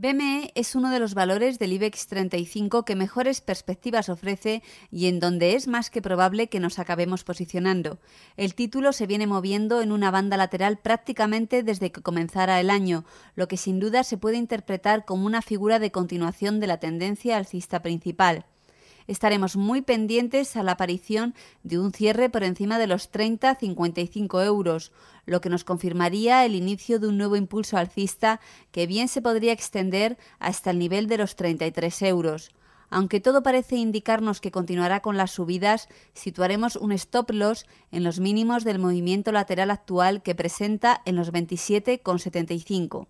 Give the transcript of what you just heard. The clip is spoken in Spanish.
BME es uno de los valores del IBEX 35 que mejores perspectivas ofrece y en donde es más que probable que nos acabemos posicionando. El título se viene moviendo en una banda lateral prácticamente desde que comenzara el año, lo que sin duda se puede interpretar como una figura de continuación de la tendencia alcista principal. Estaremos muy pendientes a la aparición de un cierre por encima de los 30-55 euros, lo que nos confirmaría el inicio de un nuevo impulso alcista que bien se podría extender hasta el nivel de los 33 euros. Aunque todo parece indicarnos que continuará con las subidas, situaremos un stop loss en los mínimos del movimiento lateral actual que presenta en los 27,75.